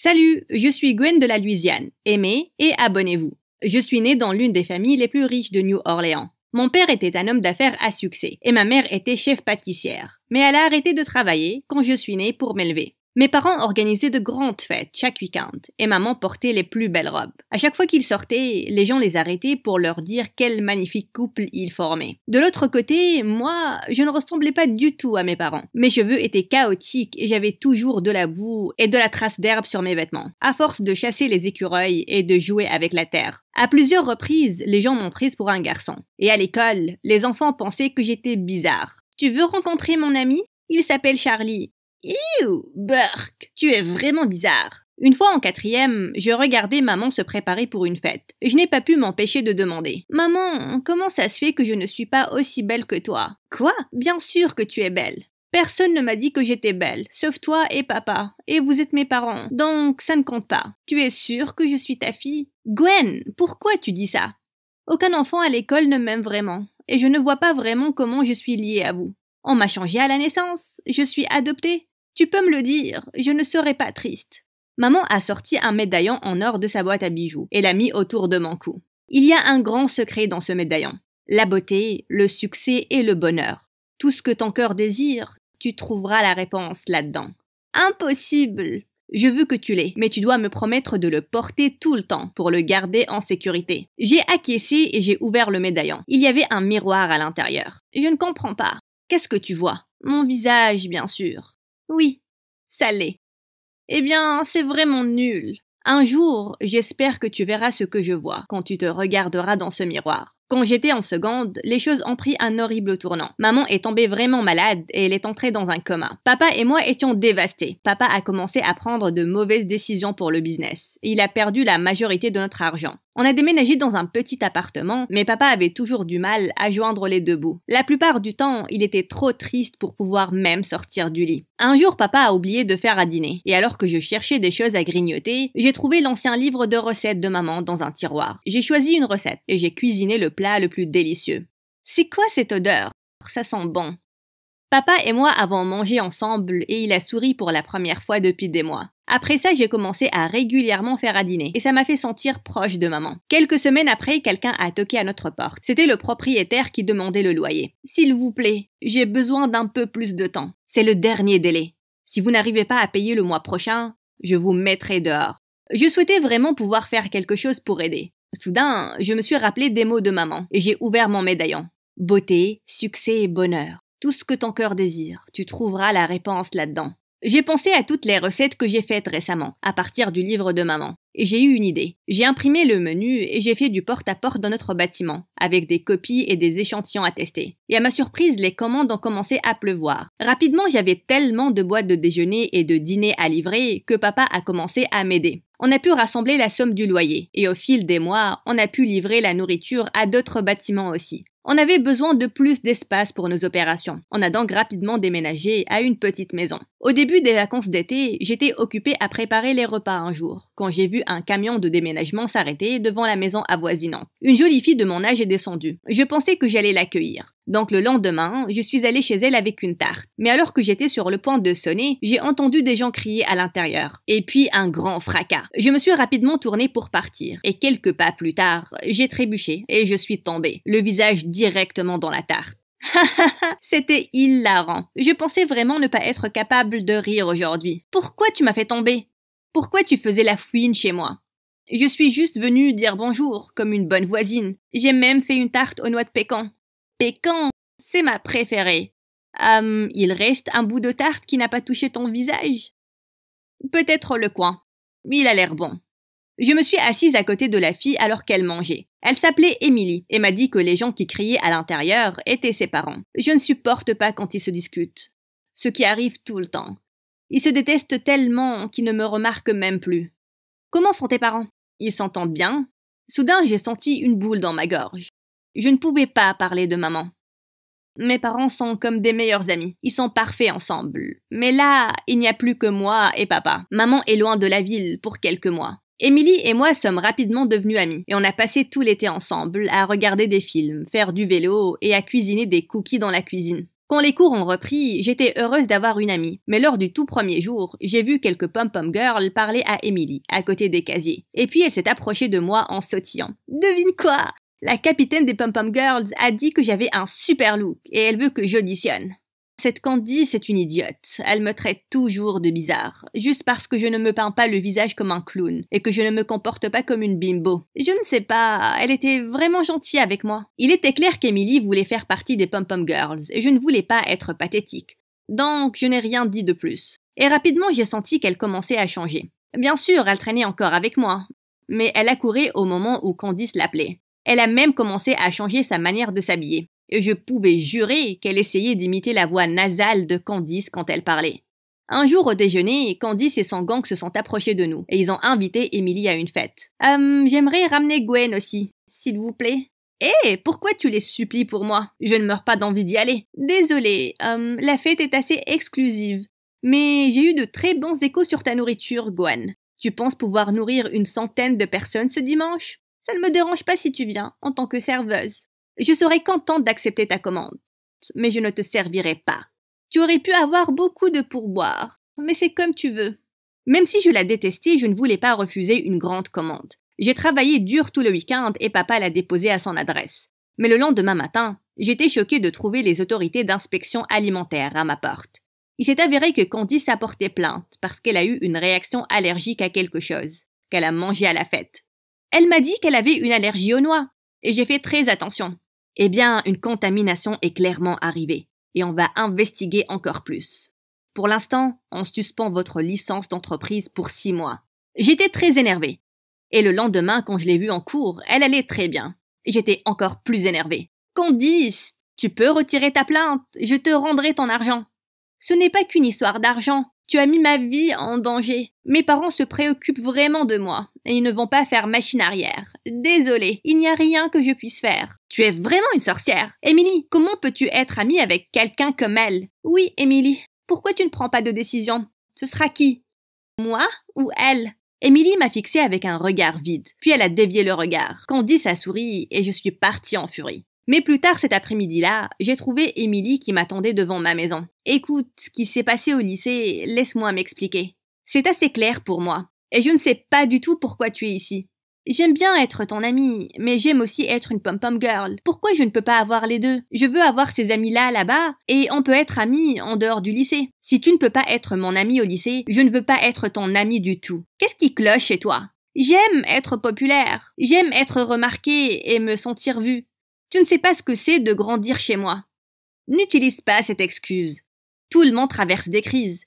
Salut, je suis Gwen de la Louisiane. Aimez et abonnez-vous. Je suis née dans l'une des familles les plus riches de New Orleans. Mon père était un homme d'affaires à succès et ma mère était chef pâtissière. Mais elle a arrêté de travailler quand je suis née pour m'élever. Mes parents organisaient de grandes fêtes chaque week-end et maman portait les plus belles robes. À chaque fois qu'ils sortaient, les gens les arrêtaient pour leur dire quel magnifique couple ils formaient. De l'autre côté, moi, je ne ressemblais pas du tout à mes parents. Mes cheveux étaient chaotiques et j'avais toujours de la boue et de la trace d'herbe sur mes vêtements, à force de chasser les écureuils et de jouer avec la terre. À plusieurs reprises, les gens m'ont prise pour un garçon. Et à l'école, les enfants pensaient que j'étais bizarre. Tu veux rencontrer mon ami Il s'appelle Charlie. Iou, Burke, tu es vraiment bizarre. Une fois en quatrième, je regardais maman se préparer pour une fête. Je n'ai pas pu m'empêcher de demander. Maman, comment ça se fait que je ne suis pas aussi belle que toi Quoi Bien sûr que tu es belle. Personne ne m'a dit que j'étais belle, sauf toi et papa, et vous êtes mes parents, donc ça ne compte pas. Tu es sûre que je suis ta fille Gwen, pourquoi tu dis ça Aucun enfant à l'école ne m'aime vraiment, et je ne vois pas vraiment comment je suis liée à vous. On m'a changée à la naissance, je suis adoptée, tu peux me le dire, je ne serai pas triste. Maman a sorti un médaillon en or de sa boîte à bijoux et l'a mis autour de mon cou. Il y a un grand secret dans ce médaillon. La beauté, le succès et le bonheur. Tout ce que ton cœur désire, tu trouveras la réponse là-dedans. Impossible je veux que tu l'aies, mais tu dois me promettre de le porter tout le temps pour le garder en sécurité. J'ai acquiescé et j'ai ouvert le médaillon. Il y avait un miroir à l'intérieur. Je ne comprends pas. Qu'est-ce que tu vois Mon visage, bien sûr. Oui, ça l'est. Eh bien, c'est vraiment nul. Un jour, j'espère que tu verras ce que je vois quand tu te regarderas dans ce miroir. Quand j'étais en seconde, les choses ont pris un horrible tournant. Maman est tombée vraiment malade et elle est entrée dans un coma. Papa et moi étions dévastés. Papa a commencé à prendre de mauvaises décisions pour le business. Il a perdu la majorité de notre argent. On a déménagé dans un petit appartement, mais papa avait toujours du mal à joindre les deux bouts. La plupart du temps, il était trop triste pour pouvoir même sortir du lit. Un jour, papa a oublié de faire à dîner, et alors que je cherchais des choses à grignoter, j'ai trouvé l'ancien livre de recettes de maman dans un tiroir. J'ai choisi une recette, et j'ai cuisiné le plat le plus délicieux. C'est quoi cette odeur Ça sent bon. Papa et moi avons mangé ensemble et il a souri pour la première fois depuis des mois. Après ça, j'ai commencé à régulièrement faire à dîner et ça m'a fait sentir proche de maman. Quelques semaines après, quelqu'un a toqué à notre porte. C'était le propriétaire qui demandait le loyer. S'il vous plaît, j'ai besoin d'un peu plus de temps. C'est le dernier délai. Si vous n'arrivez pas à payer le mois prochain, je vous mettrai dehors. Je souhaitais vraiment pouvoir faire quelque chose pour aider. Soudain, je me suis rappelé des mots de maman et j'ai ouvert mon médaillon. Beauté, succès et bonheur. Tout ce que ton cœur désire, tu trouveras la réponse là-dedans. J'ai pensé à toutes les recettes que j'ai faites récemment, à partir du livre de maman. Et j'ai eu une idée. J'ai imprimé le menu et j'ai fait du porte-à-porte dans notre bâtiment, avec des copies et des échantillons à tester. Et à ma surprise, les commandes ont commencé à pleuvoir. Rapidement, j'avais tellement de boîtes de déjeuner et de dîner à livrer que papa a commencé à m'aider. On a pu rassembler la somme du loyer, et au fil des mois, on a pu livrer la nourriture à d'autres bâtiments aussi on avait besoin de plus d'espace pour nos opérations. On a donc rapidement déménagé à une petite maison. Au début des vacances d'été, j'étais occupée à préparer les repas un jour, quand j'ai vu un camion de déménagement s'arrêter devant la maison avoisinante. Une jolie fille de mon âge est descendue. Je pensais que j'allais l'accueillir. Donc le lendemain, je suis allée chez elle avec une tarte. Mais alors que j'étais sur le point de sonner, j'ai entendu des gens crier à l'intérieur. Et puis un grand fracas. Je me suis rapidement tournée pour partir. Et quelques pas plus tard, j'ai trébuché et je suis tombée, le visage directement dans la tarte. C'était hilarant. Je pensais vraiment ne pas être capable de rire aujourd'hui. Pourquoi tu m'as fait tomber Pourquoi tu faisais la fouine chez moi Je suis juste venue dire bonjour, comme une bonne voisine. J'ai même fait une tarte aux noix de pécan. Pécan C'est ma préférée. Hum, il reste un bout de tarte qui n'a pas touché ton visage. Peut-être le coin. Il a l'air bon. Je me suis assise à côté de la fille alors qu'elle mangeait. Elle s'appelait Émilie et m'a dit que les gens qui criaient à l'intérieur étaient ses parents. Je ne supporte pas quand ils se discutent. Ce qui arrive tout le temps. Ils se détestent tellement qu'ils ne me remarquent même plus. Comment sont tes parents Ils s'entendent bien Soudain, j'ai senti une boule dans ma gorge. Je ne pouvais pas parler de maman. Mes parents sont comme des meilleurs amis. Ils sont parfaits ensemble. Mais là, il n'y a plus que moi et papa. Maman est loin de la ville pour quelques mois. Émilie et moi sommes rapidement devenus amies et on a passé tout l'été ensemble à regarder des films, faire du vélo et à cuisiner des cookies dans la cuisine. Quand les cours ont repris, j'étais heureuse d'avoir une amie. Mais lors du tout premier jour, j'ai vu quelques pom-pom girls parler à Emily, à côté des casiers. Et puis elle s'est approchée de moi en sautillant. Devine quoi La capitaine des pom-pom girls a dit que j'avais un super look et elle veut que j'auditionne. Cette Candice est une idiote. Elle me traite toujours de bizarre, juste parce que je ne me peins pas le visage comme un clown et que je ne me comporte pas comme une bimbo. Je ne sais pas, elle était vraiment gentille avec moi. Il était clair qu'Emily voulait faire partie des pom-pom girls et je ne voulais pas être pathétique. Donc, je n'ai rien dit de plus. Et rapidement, j'ai senti qu'elle commençait à changer. Bien sûr, elle traînait encore avec moi, mais elle a couru au moment où Candice l'appelait. Elle a même commencé à changer sa manière de s'habiller et je pouvais jurer qu'elle essayait d'imiter la voix nasale de Candice quand elle parlait. Un jour au déjeuner, Candice et son gang se sont approchés de nous et ils ont invité Émilie à une fête. Euh, j'aimerais ramener Gwen aussi, s'il vous plaît. Eh, pourquoi tu les supplies pour moi Je ne meurs pas d'envie d'y aller. Désolé, euh, hum, la fête est assez exclusive. Mais j'ai eu de très bons échos sur ta nourriture, Gwen. Tu penses pouvoir nourrir une centaine de personnes ce dimanche Ça ne me dérange pas si tu viens, en tant que serveuse. Je serais contente d'accepter ta commande, mais je ne te servirai pas. Tu aurais pu avoir beaucoup de pourboire, mais c'est comme tu veux. Même si je la détestais, je ne voulais pas refuser une grande commande. J'ai travaillé dur tout le week-end et papa l'a déposée à son adresse. Mais le lendemain matin, j'étais choquée de trouver les autorités d'inspection alimentaire à ma porte. Il s'est avéré que Candice a porté plainte parce qu'elle a eu une réaction allergique à quelque chose, qu'elle a mangé à la fête. Elle m'a dit qu'elle avait une allergie aux noix, et j'ai fait très attention eh bien, une contamination est clairement arrivée, et on va investiguer encore plus. Pour l'instant, on suspend votre licence d'entreprise pour six mois. J'étais très énervée. Et le lendemain, quand je l'ai vue en cours, elle allait très bien. J'étais encore plus énervée. dise tu peux retirer ta plainte, je te rendrai ton argent. Ce n'est pas qu'une histoire d'argent, tu as mis ma vie en danger. Mes parents se préoccupent vraiment de moi, et ils ne vont pas faire machine arrière. Désolée, il n'y a rien que je puisse faire. Tu es vraiment une sorcière. Émilie, comment peux-tu être amie avec quelqu'un comme elle Oui, Émilie. Pourquoi tu ne prends pas de décision Ce sera qui Moi ou elle Émilie m'a fixé avec un regard vide, puis elle a dévié le regard. Candice sa souris, et je suis partie en furie. Mais plus tard cet après-midi-là, j'ai trouvé Émilie qui m'attendait devant ma maison. Écoute, ce qui s'est passé au lycée, laisse-moi m'expliquer. C'est assez clair pour moi, et je ne sais pas du tout pourquoi tu es ici. J'aime bien être ton amie, mais j'aime aussi être une pom-pom girl. Pourquoi je ne peux pas avoir les deux Je veux avoir ces amis-là là-bas, et on peut être amis en dehors du lycée. Si tu ne peux pas être mon amie au lycée, je ne veux pas être ton amie du tout. Qu'est-ce qui cloche chez toi J'aime être populaire, j'aime être remarquée et me sentir vue. Tu ne sais pas ce que c'est de grandir chez moi. N'utilise pas cette excuse. Tout le monde traverse des crises.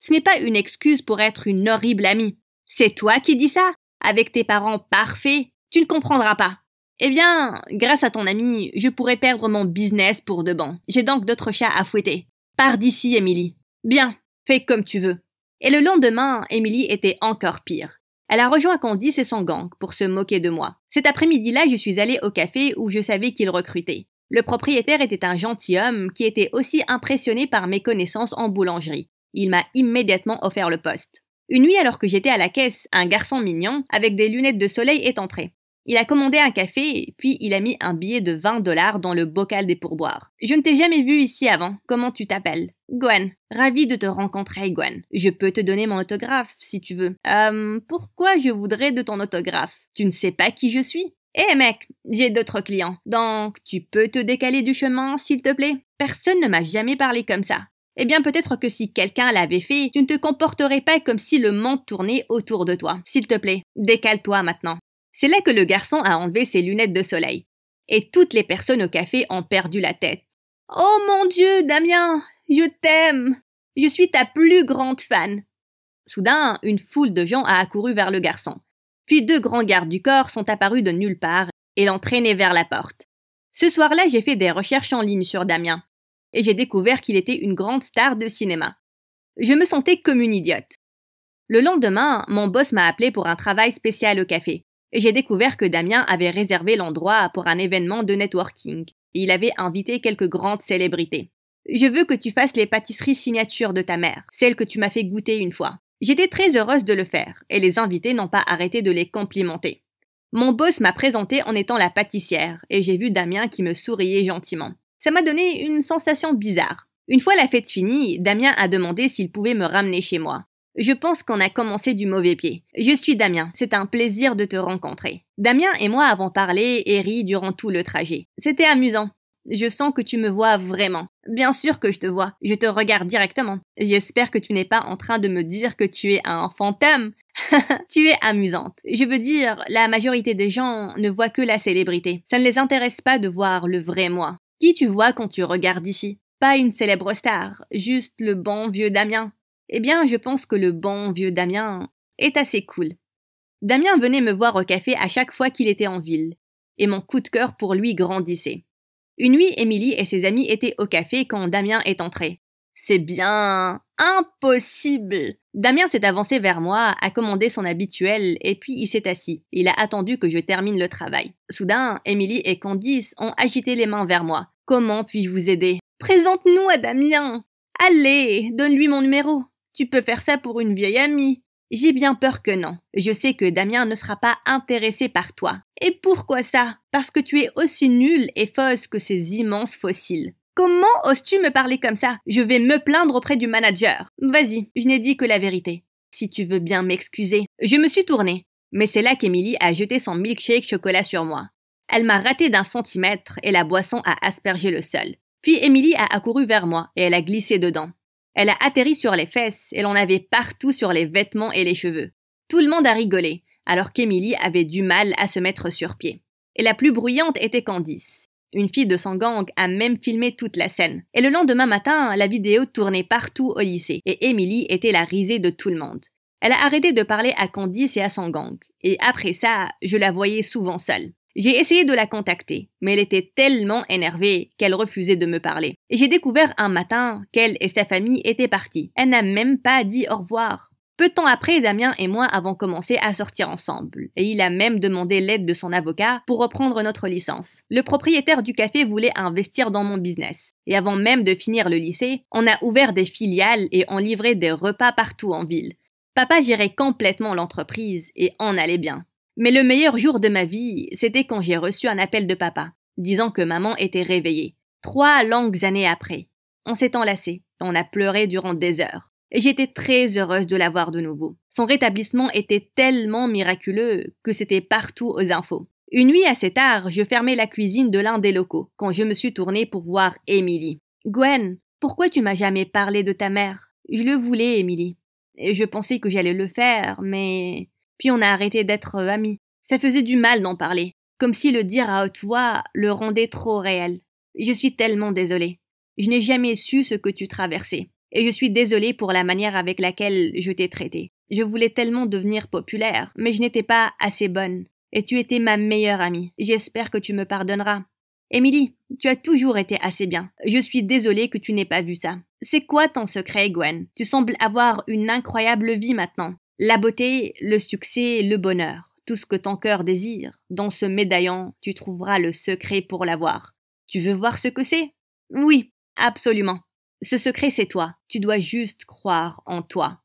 Ce n'est pas une excuse pour être une horrible amie. C'est toi qui dis ça, avec tes parents parfaits. Tu ne comprendras pas. Eh bien, grâce à ton ami, je pourrais perdre mon business pour de bon. J'ai donc d'autres chats à fouetter. Pars d'ici, Émilie. Bien, fais comme tu veux. Et le lendemain, Émilie était encore pire. Elle a rejoint Candice et son gang pour se moquer de moi. Cet après-midi-là, je suis allée au café où je savais qu'il recrutait. Le propriétaire était un gentilhomme qui était aussi impressionné par mes connaissances en boulangerie. Il m'a immédiatement offert le poste. Une nuit alors que j'étais à la caisse, un garçon mignon, avec des lunettes de soleil, est entré. Il a commandé un café, puis il a mis un billet de 20 dollars dans le bocal des pourboires. Je ne t'ai jamais vu ici avant. Comment tu t'appelles Gwen. Ravi de te rencontrer, Gwen. Je peux te donner mon autographe, si tu veux. Euh, pourquoi je voudrais de ton autographe Tu ne sais pas qui je suis Eh mec, j'ai d'autres clients. Donc, tu peux te décaler du chemin, s'il te plaît Personne ne m'a jamais parlé comme ça. Eh bien, peut-être que si quelqu'un l'avait fait, tu ne te comporterais pas comme si le monde tournait autour de toi. S'il te plaît, décale-toi maintenant. C'est là que le garçon a enlevé ses lunettes de soleil. Et toutes les personnes au café ont perdu la tête. Oh mon Dieu, Damien, je t'aime. Je suis ta plus grande fan. Soudain, une foule de gens a accouru vers le garçon. Puis deux grands gardes du corps sont apparus de nulle part et l'ont traîné vers la porte. Ce soir-là, j'ai fait des recherches en ligne sur Damien et j'ai découvert qu'il était une grande star de cinéma. Je me sentais comme une idiote. Le lendemain, mon boss m'a appelé pour un travail spécial au café j'ai découvert que Damien avait réservé l'endroit pour un événement de networking. Et il avait invité quelques grandes célébrités. Je veux que tu fasses les pâtisseries signatures de ta mère, celles que tu m'as fait goûter une fois. J'étais très heureuse de le faire, et les invités n'ont pas arrêté de les complimenter. Mon boss m'a présenté en étant la pâtissière, et j'ai vu Damien qui me souriait gentiment. Ça m'a donné une sensation bizarre. Une fois la fête finie, Damien a demandé s'il pouvait me ramener chez moi. Je pense qu'on a commencé du mauvais pied. Je suis Damien, c'est un plaisir de te rencontrer. Damien et moi avons parlé et ri durant tout le trajet. C'était amusant. Je sens que tu me vois vraiment. Bien sûr que je te vois, je te regarde directement. J'espère que tu n'es pas en train de me dire que tu es un fantôme. tu es amusante. Je veux dire, la majorité des gens ne voient que la célébrité. Ça ne les intéresse pas de voir le vrai moi. Qui tu vois quand tu regardes ici Pas une célèbre star, juste le bon vieux Damien. Eh bien, je pense que le bon vieux Damien est assez cool. Damien venait me voir au café à chaque fois qu'il était en ville, et mon coup de cœur pour lui grandissait. Une nuit, Émilie et ses amis étaient au café quand Damien est entré. C'est bien impossible. Damien s'est avancé vers moi, a commandé son habituel, et puis il s'est assis. Il a attendu que je termine le travail. Soudain, Émilie et Candice ont agité les mains vers moi. Comment puis-je vous aider Présente-nous à Damien. Allez, donne-lui mon numéro. Tu peux faire ça pour une vieille amie. J'ai bien peur que non. Je sais que Damien ne sera pas intéressé par toi. Et pourquoi ça Parce que tu es aussi nulle et fausse que ces immenses fossiles. Comment oses-tu me parler comme ça Je vais me plaindre auprès du manager. Vas-y, je n'ai dit que la vérité. Si tu veux bien m'excuser. Je me suis tournée. Mais c'est là qu'Émilie a jeté son milkshake chocolat sur moi. Elle m'a raté d'un centimètre et la boisson a aspergé le sol. Puis Emilie a accouru vers moi et elle a glissé dedans. Elle a atterri sur les fesses et l'on avait partout sur les vêtements et les cheveux. Tout le monde a rigolé, alors qu'Émilie avait du mal à se mettre sur pied. Et la plus bruyante était Candice. Une fille de son gang a même filmé toute la scène. Et le lendemain matin, la vidéo tournait partout au lycée, et Emily était la risée de tout le monde. Elle a arrêté de parler à Candice et à son gang, et après ça, je la voyais souvent seule. J'ai essayé de la contacter, mais elle était tellement énervée qu'elle refusait de me parler. J'ai découvert un matin qu'elle et sa famille étaient partis. Elle n'a même pas dit au revoir. Peu de temps après, Damien et moi avons commencé à sortir ensemble, et il a même demandé l'aide de son avocat pour reprendre notre licence. Le propriétaire du café voulait investir dans mon business, et avant même de finir le lycée, on a ouvert des filiales et on livrait des repas partout en ville. Papa gérait complètement l'entreprise et en allait bien. Mais le meilleur jour de ma vie, c'était quand j'ai reçu un appel de papa, disant que maman était réveillée. Trois longues années après. On s'est enlacé. on a pleuré durant des heures. Et j'étais très heureuse de la voir de nouveau. Son rétablissement était tellement miraculeux que c'était partout aux infos. Une nuit assez tard, je fermais la cuisine de l'un des locaux quand je me suis tournée pour voir Émilie. Gwen, pourquoi tu m'as jamais parlé de ta mère Je le voulais, Émilie. Et je pensais que j'allais le faire, mais puis on a arrêté d'être euh, amis. Ça faisait du mal d'en parler, comme si le dire à haute voix le rendait trop réel. Je suis tellement désolée. Je n'ai jamais su ce que tu traversais. Et je suis désolée pour la manière avec laquelle je t'ai traité. Je voulais tellement devenir populaire, mais je n'étais pas assez bonne. Et tu étais ma meilleure amie. J'espère que tu me pardonneras. Émilie, tu as toujours été assez bien. Je suis désolée que tu n'aies pas vu ça. C'est quoi ton secret, Gwen Tu sembles avoir une incroyable vie maintenant. La beauté, le succès, le bonheur, tout ce que ton cœur désire, dans ce médaillon, tu trouveras le secret pour l'avoir. Tu veux voir ce que c'est Oui, absolument. Ce secret, c'est toi. Tu dois juste croire en toi.